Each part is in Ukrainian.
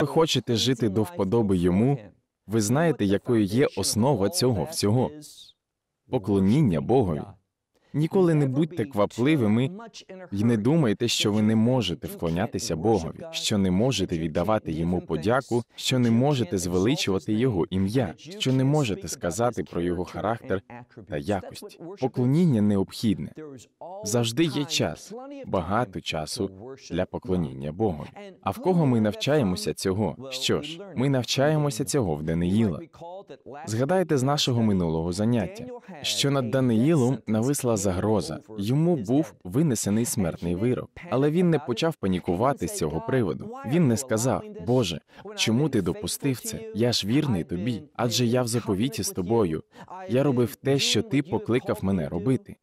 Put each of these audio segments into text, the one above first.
ви хочете жити до вподоби йому, ви знаєте, якою є основа цього всього поклоніння Богові. Ніколи не будьте квапливими і не думайте, що ви не можете вклонятися Богові, що не можете віддавати йому подяку, що не можете звеличувати його ім'я, що не можете сказати про його характер та якості. Поклоніння необхідне. Завжди є час, багато часу для поклоніння Богу. А в кого ми навчаємося цього? Що ж, ми навчаємося цього в Даниїла. Згадайте з нашого минулого заняття, що над Даниїлом нависла загроза. Йому був винесений смертний вирок, але він не почав панікувати з цього приводу. Він не сказав: Боже, чому ти допустив це? Я ж вірний тобі, адже я в заповіті з тобою. Я робив те, що ти покликав мене робити.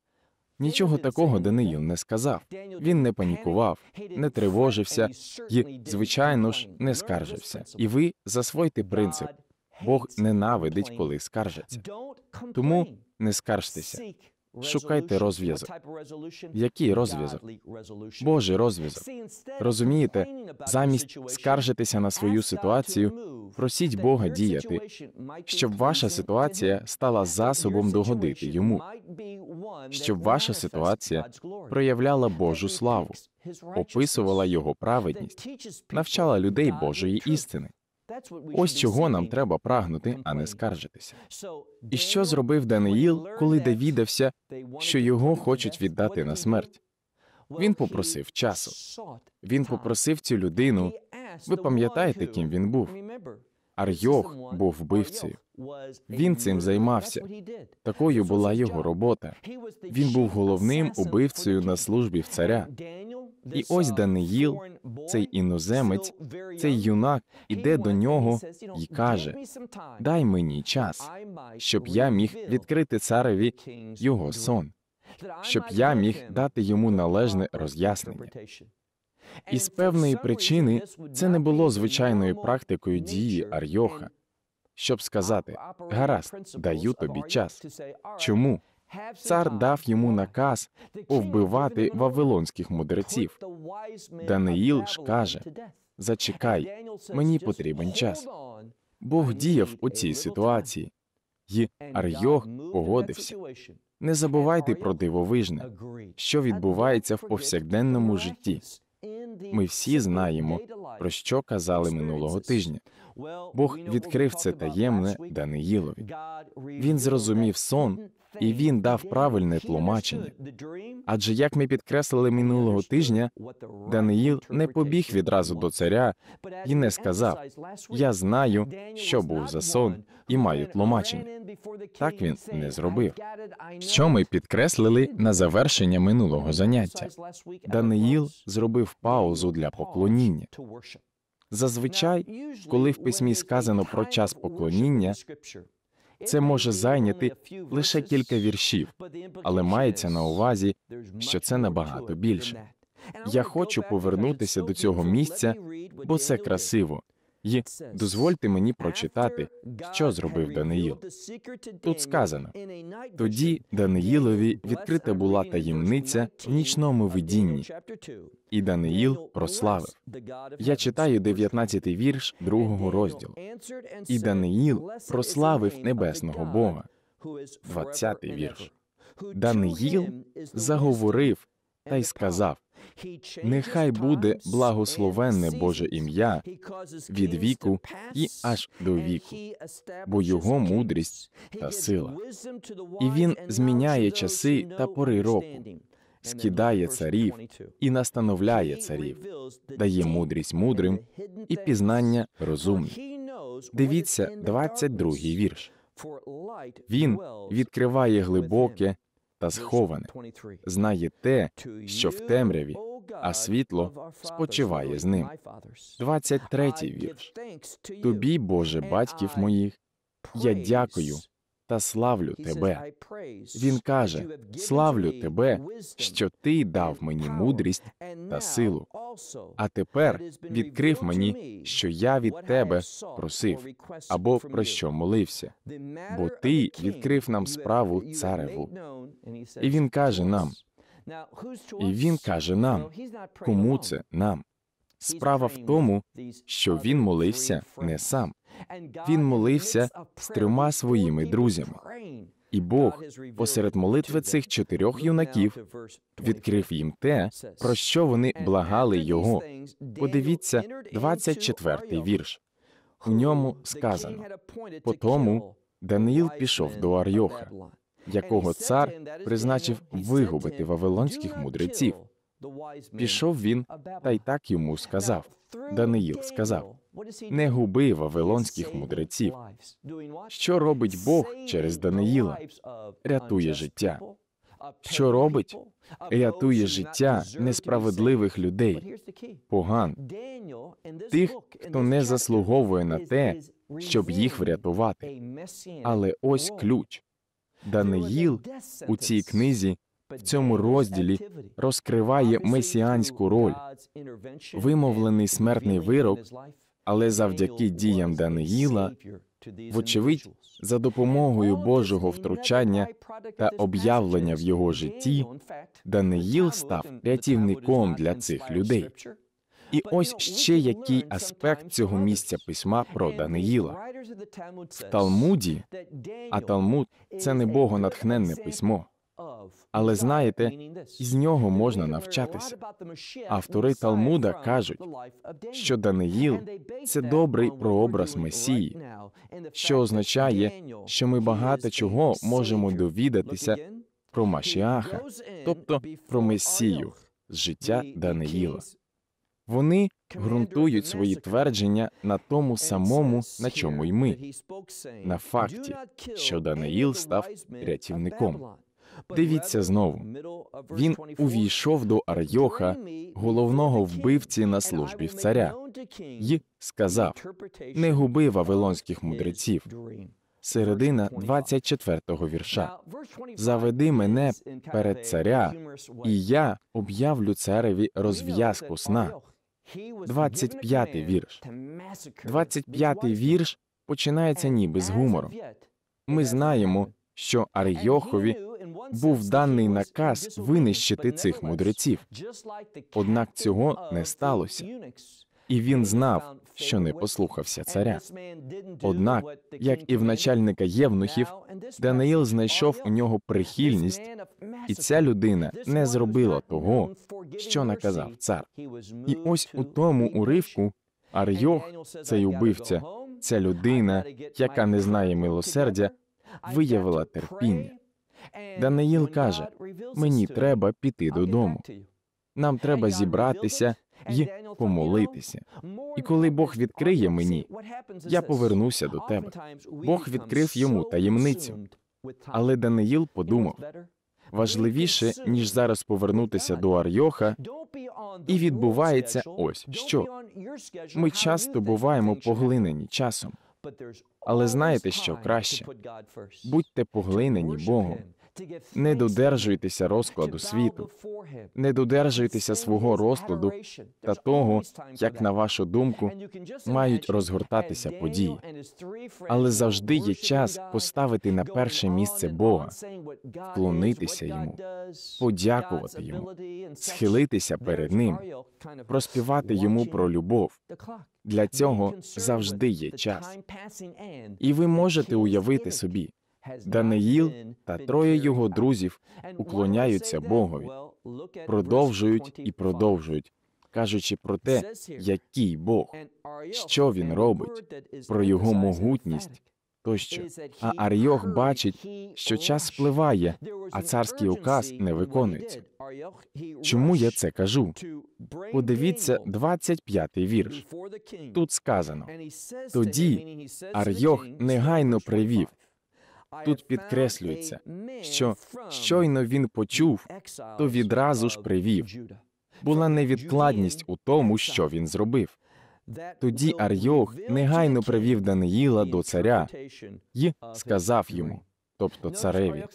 Нічого такого Даниїл не сказав. Він не панікував, не тривожився і, звичайно ж, не скаржився. І ви засвойте принцип. Бог ненавидить, коли скаржаться. Тому не скаржтеся. Шукайте розв'язок. Який розв'язок? Божий розв'язок. Розумієте, замість скаржитися на свою ситуацію, просіть Бога діяти, щоб ваша ситуація стала засобом догодити йому, щоб ваша ситуація проявляла Божу славу, описувала його праведність, навчала людей Божої істини. Ось чого нам треба прагнути, а не скаржитися. І що зробив Даниїл, коли довідався, що його хочуть віддати на смерть? Він попросив часу. Він попросив цю людину. Ви пам'ятаєте, ким він був? Арйох був вбивцею. Він цим займався. Такою була його робота. Він був головним убивцею на службі в царя. І ось Даниїл, цей іноземець, цей юнак іде до нього і каже: Дай мені час, щоб я міг відкрити цареві його сон, щоб я міг дати йому належне роз'яснення. І з певної причини це не було звичайною практикою дії Арйоха, щоб сказати: гаразд, даю тобі час. Чому? Цар дав йому наказ повбивати вавилонських мудреців. Даниїл ж каже: Зачекай, мені потрібен час. Бог діяв у цій ситуації, і Арйох погодився. Не забувайте про дивовижне, що відбувається в повсякденному житті. Ми всі знаємо, про що казали минулого тижня. Бог відкрив це таємне Даниїлові. Він зрозумів сон, і він дав правильне тлумачення. Адже, як ми підкреслили минулого тижня, Даниїл не побіг відразу до царя і не сказав: Я знаю, що був за сон, і маю тлумачення. Так він не зробив. Що ми підкреслили на завершення минулого заняття? Даниїл зробив паузу для поклоніння. Зазвичай, коли в письмі сказано про час поклоніння, це може зайняти лише кілька віршів, але мається на увазі, що це набагато більше. Я хочу повернутися до цього місця, бо це красиво. Й, дозвольте мені прочитати, що зробив Даниїл. Тут сказано тоді Даниїлові відкрита була таємниця в нічному видінні. і Даниїл прославив. Я читаю 19-й вірш другого розділу. І Даниїл прославив небесного Бога. 20-й вірш. Даниїл заговорив та й сказав: Нехай буде благословенне Боже ім'я від віку і аж до віку, бо його мудрість та сила. І він зміняє часи та пори року, скидає царів і настановляє царів, дає мудрість мудрим і пізнання розумним. Дивіться 22-й вірш. Він відкриває глибоке та сховане, знає те, що в темряві, а світло спочиває з ним. 23-й вірш. Тобі, Боже, батьків моїх, я дякую та славлю тебе. Він каже: Славлю тебе, що ти дав мені мудрість та силу. А тепер відкрив мені, що я від тебе просив або про що молився. Бо ти відкрив нам справу цареву. І він каже нам. І він каже нам, кому це нам. Справа в тому, що він молився не сам. Він молився з трьома своїми друзями. І Бог посеред молитви цих чотирьох юнаків відкрив їм те, про що вони благали його. Подивіться 24-й вірш. У ньому сказано По тому Даниїл пішов до Арйоха, якого цар призначив вигубити вавилонських мудреців. Пішов він, та й так йому сказав. Даниїл сказав не губи вавилонських мудреців. Що робить Бог через Даниїла? Рятує життя. Що робить? Рятує життя несправедливих людей, поган, тих, хто не заслуговує на те, щоб їх врятувати. Але ось ключ. Даниїл у цій книзі в цьому розділі розкриває месіанську роль. Вимовлений смертний вирок але завдяки діям Даниїла, вочевидь, за допомогою Божого втручання та об'явлення в його житті, Даниїл став рятівником для цих людей. І ось ще який аспект цього місця письма про Даниїла. В Талмуді, а Талмуд це не богонатхненне письмо. Але знаєте, із нього можна навчатися. Автори Талмуда кажуть, що Даниїл це добрий прообраз Месії, що означає, що ми багато чого можемо довідатися про Машіаха, тобто про Месію з життя Даниїла. Вони ґрунтують свої твердження на тому самому, на чому й ми на факті, що Даниїл став рятівником. Дивіться знову. Він увійшов до Арйоха, головного вбивці на службі в царя, й сказав: не губи вавилонських мудреців. Середина 24-го вірша заведи мене перед царя, і я об'явлю цареві розв'язку сна. 25-й вірш. 25-й вірш починається ніби з гумором. Ми знаємо, що Арйохові був даний наказ винищити цих мудреців. Однак цього не сталося. І він знав, що не послухався царя. Однак, як і в начальника євнухів, Даниїл знайшов у нього прихильність, і ця людина не зробила того, що наказав цар. І ось у тому уривку Арйох, цей убивця, ця людина, яка не знає милосердя, виявила терпіння. Даниїл каже: мені треба піти додому. Нам треба зібратися і помолитися. І коли Бог відкриє мені, я повернуся до тебе. Бог відкрив йому таємницю. Але Даниїл подумав важливіше ніж зараз повернутися до Арйоха, і відбувається ось що. Ми часто буваємо поглинені часом. Але знаєте що краще? Будьте поглинені Богом. Не додержуйтеся розкладу світу, не додержуйтеся свого розкладу та того, як на вашу думку мають розгортатися події. Але завжди є час поставити на перше місце Бога, вклонитися йому, подякувати йому, схилитися перед ним, проспівати йому про любов. Для цього завжди є час. І ви можете уявити собі. Даниїл та троє його друзів уклоняються Богові, продовжують і продовжують, кажучи про те, який Бог, що він робить, про його могутність тощо. А Арйох бачить, що час спливає, а царський указ не виконується. Чому я це кажу? Подивіться 25-й вірш. Тут сказано: тоді Арйох негайно привів. Тут підкреслюється, що щойно він почув, то відразу ж привів. Була невідкладність у тому, що він зробив. Тоді Арйох негайно привів Даниїла до царя й сказав йому, тобто цареві,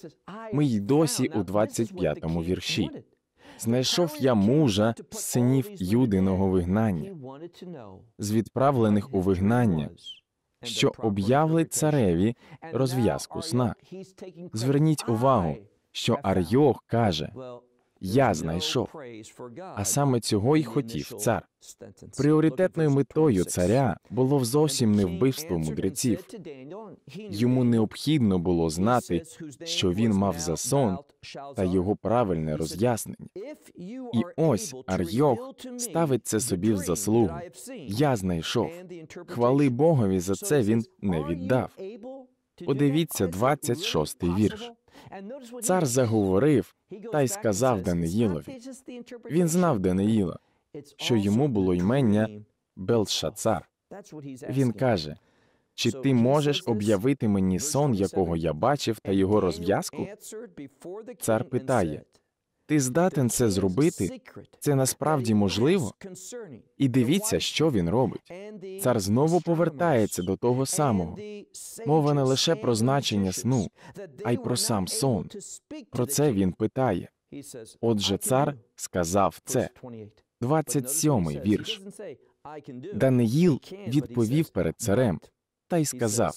ми й досі у 25-му вірші. Знайшов я мужа з синів Юдиного вигнання, з відправлених у вигнання, що об'явили цареві розв'язку сна. Зверніть увагу, що Арйох каже: я знайшов. А саме цього й хотів цар. Пріоритетною метою царя було зовсім не вбивство мудреців. Йому необхідно було знати, що він мав за сон та його правильне роз'яснення. І ось Арйох ставить це собі в заслугу. Я знайшов. Хвали Богові за це він не віддав. Подивіться 26-й вірш. Цар заговорив та й сказав Даниїлові. Він знав Даниїла, що йому було ймення Белшацар. Він каже: чи ти можеш об'явити мені сон, якого я бачив, та його розв'язку? Цар питає ти здатен це зробити. Це насправді можливо. І дивіться, що він робить. Цар знову повертається до того самого. Мова не лише про значення сну, а й про сам сон. Про це він питає. Отже, цар сказав це. 27-й вірш. Даниїл відповів перед царем та й сказав: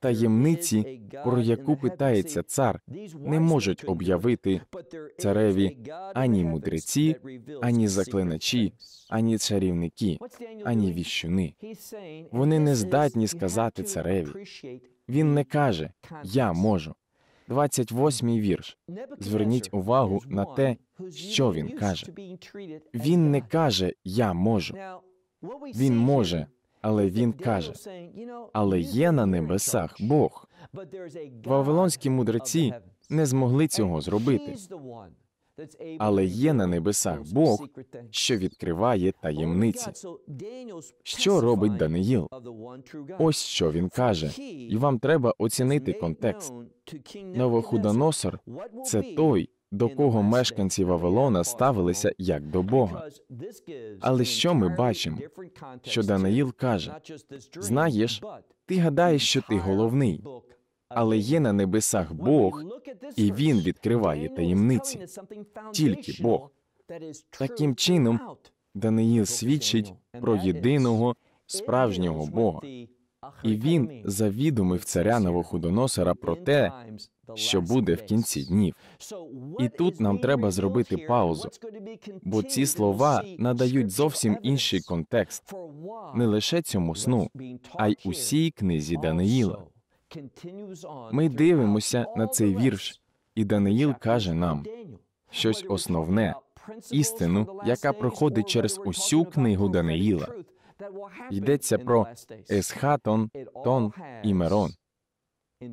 Таємниці, про яку питається цар, не можуть об'явити цареві ані мудреці, ані заклиначі, ані чарівники, ані віщуни. Вони не здатні сказати цареві. Він не каже Я можу. 28-й вірш. Зверніть увагу на те, що він каже. Він не каже Я можу. Він може. Але він каже: але є на небесах Бог. Вавилонські мудреці не змогли цього зробити. Але є на небесах Бог, що відкриває таємниці. Що робить Даниїл? Ось що він каже, і вам треба оцінити контекст. Новохудоносор – це той до кого мешканці Вавилона ставилися як до Бога. Але що ми бачимо? Що Даниїл каже: знаєш, ти гадаєш, що ти головний, але є на небесах Бог, і він відкриває таємниці. Тільки Бог. Таким чином, Даниїл свідчить про єдиного справжнього Бога і він завідомив царя Новоходоносора про те, що буде в кінці днів. І тут нам треба зробити паузу, бо ці слова надають зовсім інший контекст не лише цьому сну, а й усій книзі Даниїла. Ми дивимося на цей вірш, і Даниїл каже нам щось основне, істину, яка проходить через усю книгу Даниїла. Йдеться про Есхатон, Тон і Мерон.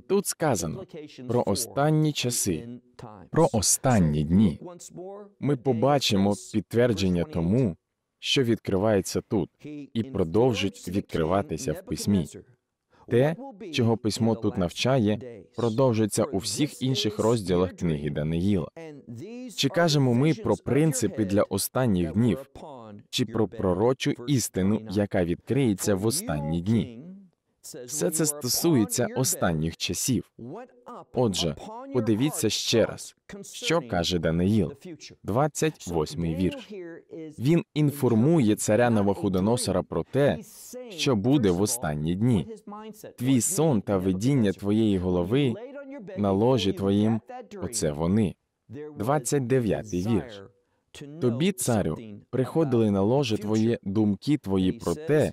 Тут сказано про останні часи, про останні дні. Ми побачимо підтвердження тому, що відкривається тут, і продовжить відкриватися в письмі. Те, чого письмо тут навчає, продовжиться у всіх інших розділах книги Даниїла. Чи кажемо ми про принципи для останніх днів, чи про пророчу істину, яка відкриється в останні дні. Все це стосується останніх часів. Отже, подивіться ще раз, що каже Даниїл, 28-й вірш. Він інформує царя Новоходоносора про те, що буде в останні дні. Твій сон та видіння твоєї голови на ложі твоїм. Оце вони. 29-й вірш. Тобі, царю, приходили на ложе твоє думки твої про те,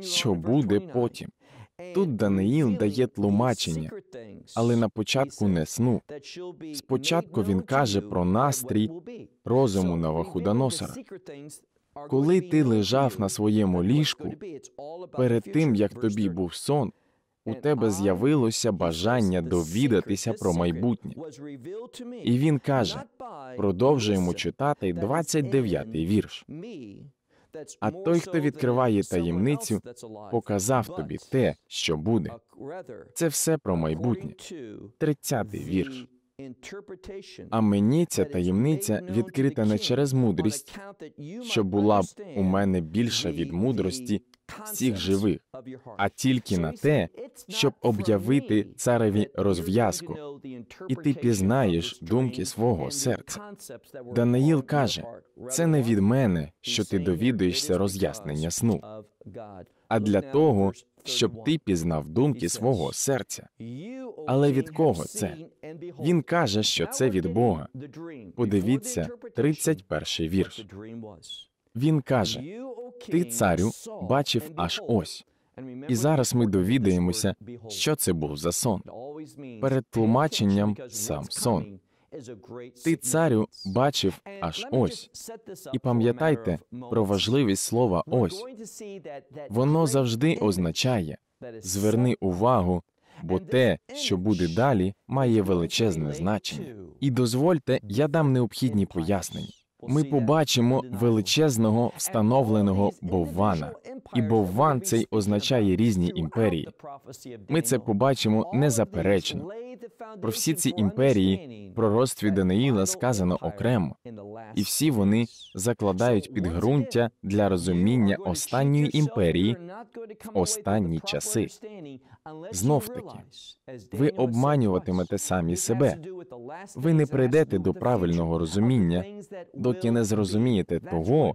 що буде потім. Тут Даниїл дає тлумачення, але на початку не сну. Спочатку він каже про настрій розуму Навуходоносора. Коли ти лежав на своєму ліжку перед тим як тобі був сон, у тебе з'явилося бажання довідатися про майбутнє. І він каже: продовжуємо читати 29-й вірш. А той, хто відкриває таємницю, показав тобі те, що буде. Це все про майбутнє. 30-й вірш. А мені ця таємниця відкрита не через мудрість, що була б у мене більша від мудрості, всіх живих, а тільки на те, щоб об'явити цареві розв'язку, і ти пізнаєш думки свого серця. Даниїл каже: це не від мене, що ти довідуєшся роз'яснення сну, а для того, щоб ти пізнав думки свого серця. Але від кого це? Він каже, що це від Бога. Подивіться, 31-й вірш. Він каже: Ти, царю, бачив аж ось. І зараз ми довідаємося, що це був за сон. Перед тлумаченням сам сон. Ти, царю, бачив аж ось. І пам'ятайте про важливість слова ось. Воно завжди означає зверни увагу, бо те, що буде далі, має величезне значення. І дозвольте, я дам необхідні пояснення ми побачимо величезного встановленого Боввана. І Бовван цей означає різні імперії. Ми це побачимо незаперечно. Про всі ці імперії, про пророцтві Даниїла сказано окремо, і всі вони закладають підґрунтя для розуміння останньої імперії в останні часи. Знов таки, ви обманюватимете самі себе. Ви не прийдете до правильного розуміння, доки не зрозумієте того.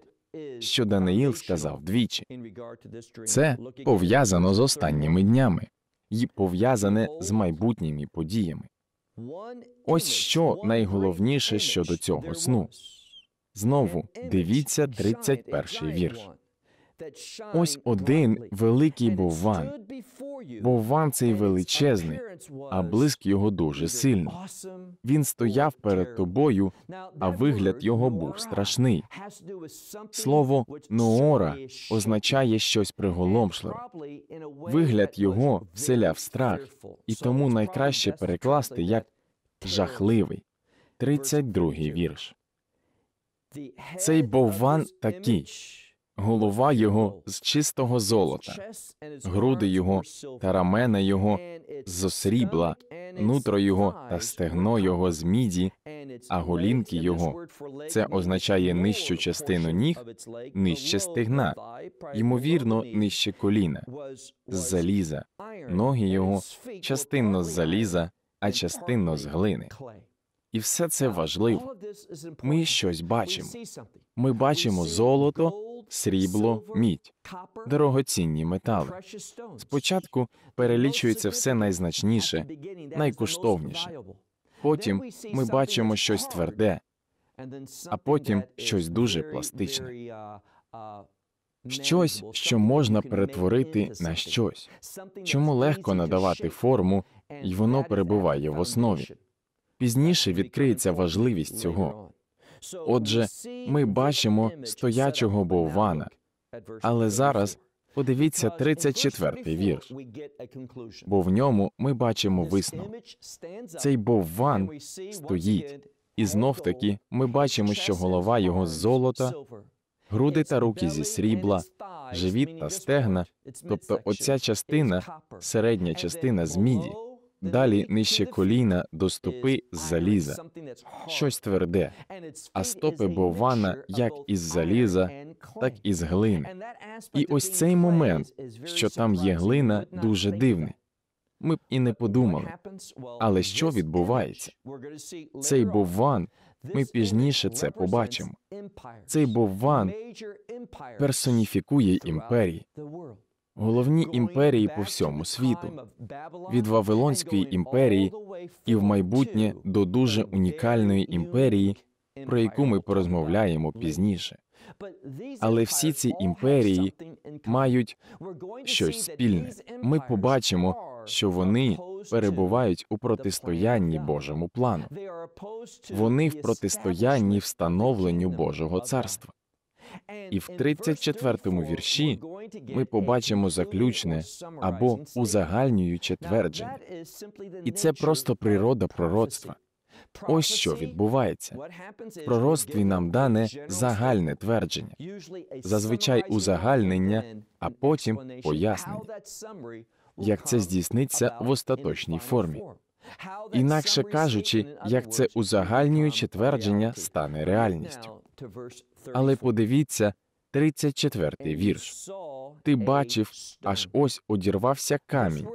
Що Даниїл сказав двічі, Це пов'язано з останніми днями і пов'язане з майбутніми подіями. Ось що найголовніше щодо цього сну. Знову дивіться 31-й вірш. Ось один великий Бован. Бован цей величезний, а блиск його дуже сильний. Він стояв перед тобою, а вигляд його був страшний. Слово Ноора означає щось приголомшливе. Вигляд його вселяв страх, і тому найкраще перекласти як жахливий. 32-й вірш. Цей Бован такий голова його з чистого золота, груди його та рамена його з срібла, нутро його та стегно його з міді, а голінки його. Це означає нижчу частину ніг, нижче стегна, ймовірно, нижче коліна, з заліза, ноги його, частинно з заліза, а частинно з глини. І все це важливо. Ми щось бачимо. Ми бачимо золото, срібло, мідь, дорогоцінні метали. Спочатку перелічується все найзначніше, найкоштовніше. Потім ми бачимо щось тверде, а потім щось дуже пластичне. Uh, uh, щось, що можна перетворити на щось, чому легко надавати форму, і воно перебуває в основі. Пізніше відкриється важливість цього. Отже, ми бачимо стоячого Боввана. Але зараз подивіться 34-й вірш, бо в ньому ми бачимо висновок. Цей Бовван стоїть, і знов таки ми бачимо, що голова його з золота, груди та руки зі срібла, живіт та стегна, тобто оця частина, середня частина з міді далі нижче коліна до стопи з заліза, щось тверде, а стопи Бована як із заліза, так і з глини. І ось цей момент, що там є глина, дуже дивний. Ми б і не подумали. Але що відбувається? Цей Бован, ми пізніше це побачимо. Цей Бован персоніфікує імперії головні імперії по всьому світу, від Вавилонської імперії і в майбутнє до дуже унікальної імперії, про яку ми порозмовляємо пізніше. Але всі ці імперії мають щось спільне. Ми побачимо, що вони перебувають у протистоянні Божому плану. Вони в протистоянні встановленню Божого царства. І в 34-му вірші ми побачимо заключне або узагальнююче твердження. І це просто природа пророцтва. Ось що відбувається. В пророцтві нам дане загальне твердження, зазвичай узагальнення, а потім пояснення. Як це здійсниться в остаточній формі. Інакше кажучи, як це узагальнююче твердження стане реальністю. Але подивіться, 34-й вірш. Ти бачив, аж ось одірвався камінь.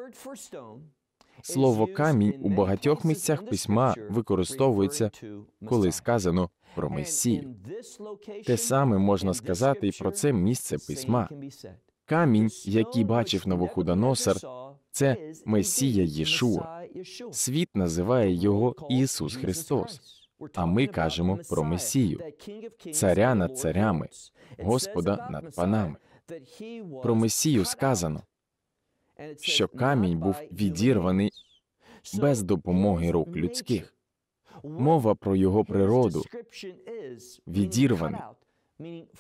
Слово камінь у багатьох місцях письма використовується, коли сказано про Месію. Те саме можна сказати і про це місце письма. Камінь, який бачив Новохудоносор, це Месія Єшуа. Світ називає його Ісус Христос. А ми кажемо про Месію, царя над царями, Господа над панами. Про Месію сказано, що камінь був відірваний без допомоги рук людських. Мова про його природу відірваний.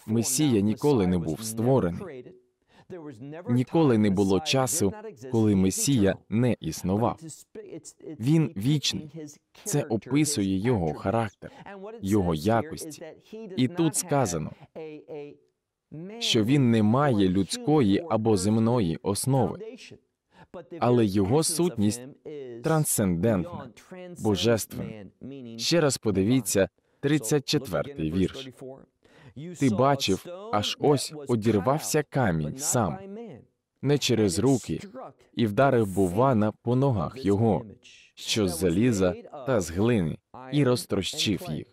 Месія ніколи не був створений. Ніколи не було часу, коли Месія не існував. Він вічний. Це описує його характер, його якості. І тут сказано що він не має людської або земної основи. Але його сутність трансцендентна, божественна. Ще раз подивіться 34-й вірш. Ти бачив, аж ось одірвався камінь сам, не через руки, і вдарив бувана по ногах його, що з заліза та з глини, і розтрощив їх.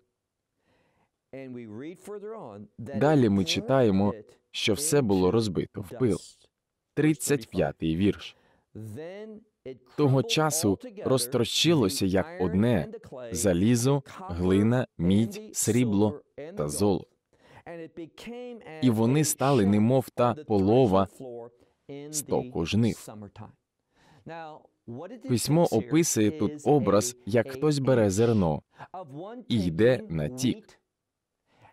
Далі ми читаємо, що все було розбито в пил. 35-й вірш. Того часу розтрощилося як одне залізо, глина, мідь, срібло та золото і вони стали немов та полова стоку жнив. Письмо описує тут образ, як хтось бере зерно і йде на тік.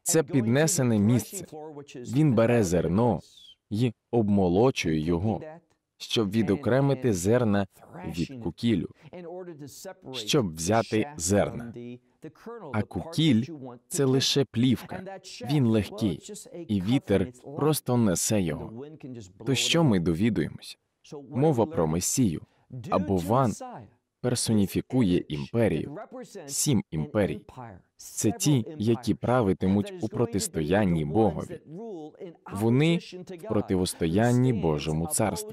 Це піднесене місце. Він бере зерно і обмолочує його, щоб відокремити зерна від кукілю, щоб взяти зерна а кукіль це лише плівка. Він легкий, і вітер просто несе його. То що ми довідуємося? Мова про месію або ван персоніфікує імперію. Сім імперій це ті, які правитимуть у протистоянні Богові. Вони в противостоянні Божому царству.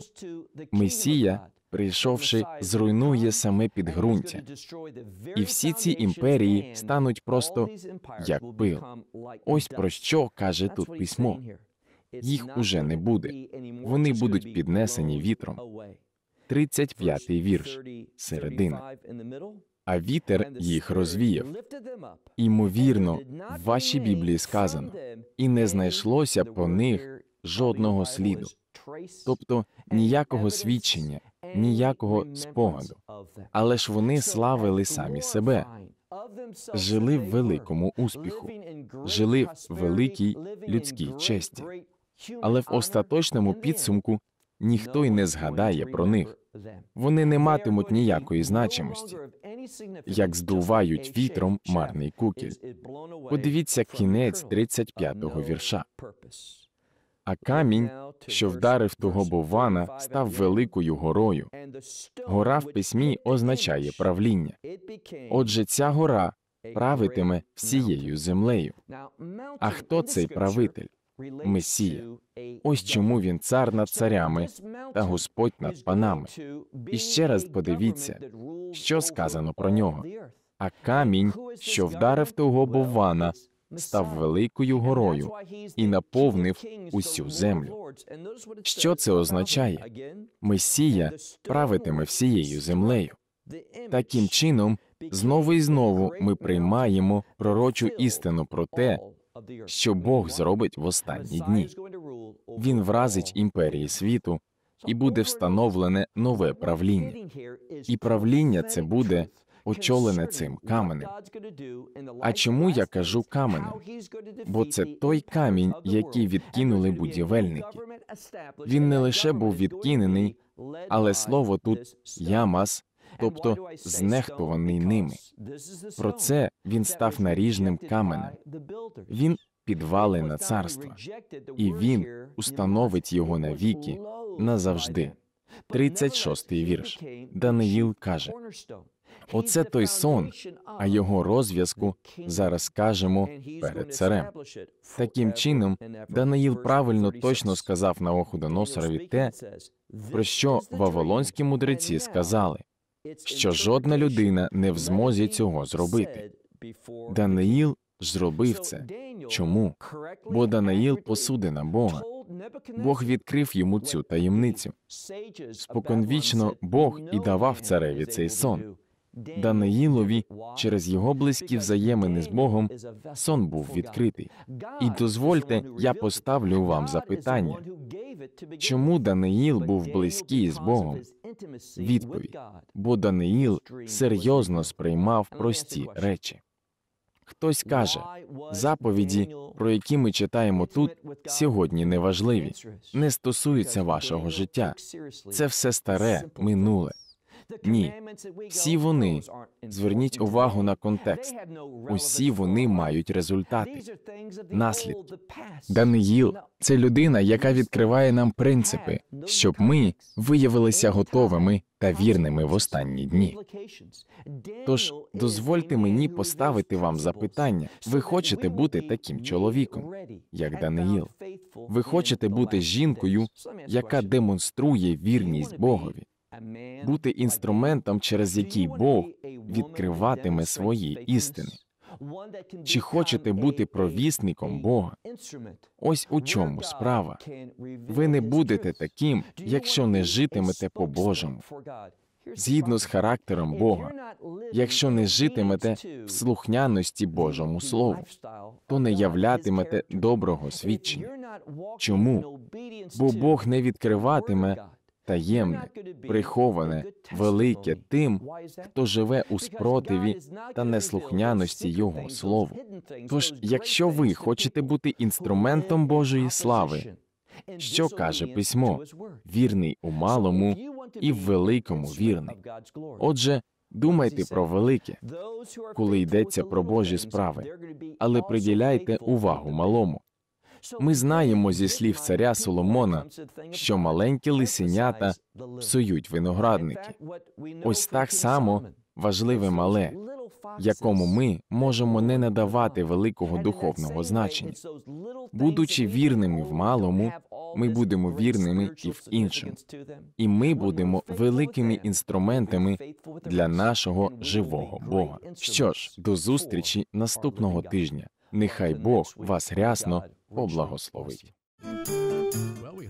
Месія прийшовши, зруйнує саме підґрунтя. І всі ці імперії стануть просто як пил. Ось про що каже тут письмо. Їх уже не буде. Вони будуть піднесені вітром. 35-й вірш середина. А вітер їх розвіяв. Імовірно, в вашій Біблії сказано, і не знайшлося по них жодного сліду, тобто ніякого свідчення, ніякого спогаду, але ж вони славили самі себе, жили в великому успіху, жили в великій людській честі, але в остаточному підсумку ніхто й не згадає про них. Вони не матимуть ніякої значимості, як здувають вітром марний кукіль. Подивіться кінець 35-го вірша а камінь, що вдарив того Бована, став великою горою. Гора в письмі означає правління. Отже, ця гора правитиме всією землею. А хто цей правитель? Месія. Ось чому він цар над царями та Господь над панами. І ще раз подивіться, що сказано про нього. А камінь, що вдарив того Бована, став великою горою і наповнив усю землю. Що це означає? Месія правитиме всією землею. Таким чином, знову і знову ми приймаємо пророчу істину про те, що Бог зробить в останні дні. Він вразить імперії світу і буде встановлене нове правління. І правління це буде очолене цим каменем. А чому я кажу каменем? Бо це той камінь, який відкинули будівельники. Він не лише був відкинений, але слово тут ямас. Тобто знехтуваний ними. Про це він став наріжним каменем. Він підвали на царство, і він установить його навіки назавжди. 36-й вірш Даниїл каже Оце той сон, а його розв'язку зараз кажемо перед царем. Таким чином, Данаїл правильно точно сказав на Навуходоносорові те, про що вавилонські мудреці сказали, що жодна людина не в змозі цього зробити. Даниїл зробив це. Чому? Бо Данаїл посудина Бога. Бог відкрив йому цю таємницю. Споконвічно Бог і давав цареві цей сон. Даниїлові через його близькі взаємини з Богом сон був відкритий. І дозвольте, я поставлю вам запитання чому Даниїл був близький з Богом? Відповідь бо Даниїл серйозно сприймав прості речі. Хтось каже, заповіді, про які ми читаємо тут, сьогодні неважливі, не стосуються вашого життя. Це все старе, минуле. Ні, всі вони зверніть увагу на контекст. Усі вони мають результати, наслідки. Даниїл це людина, яка відкриває нам принципи, щоб ми виявилися готовими та вірними в останні дні. Тож дозвольте мені поставити вам запитання. Ви хочете бути таким чоловіком, як Даниїл? Ви хочете бути жінкою, яка демонструє вірність Богові? бути інструментом, через який Бог відкриватиме свої істини. Чи хочете бути провісником Бога? Ось у чому справа. Ви не будете таким, якщо не житимете по Божому. Згідно з характером Бога, якщо не житимете в слухняності Божому Слову, то не являтимете доброго свідчення. Чому? Бо Бог не відкриватиме таємне, приховане, велике тим, хто живе у спротиві та неслухняності Його слову. Тож, якщо ви хочете бути інструментом Божої слави, що каже письмо? Вірний у малому і в великому вірний. Отже, думайте про велике, коли йдеться про Божі справи, але приділяйте увагу малому. Ми знаємо зі слів царя Соломона, що маленькі лисенята псують виноградники. Ось так само важливе мале, якому ми можемо не надавати великого духовного значення. Будучи вірними в малому, ми будемо вірними і в іншому. і ми будемо великими інструментами для нашого живого Бога. Що ж, до зустрічі наступного тижня. Нехай Бог вас рясно поблагословить.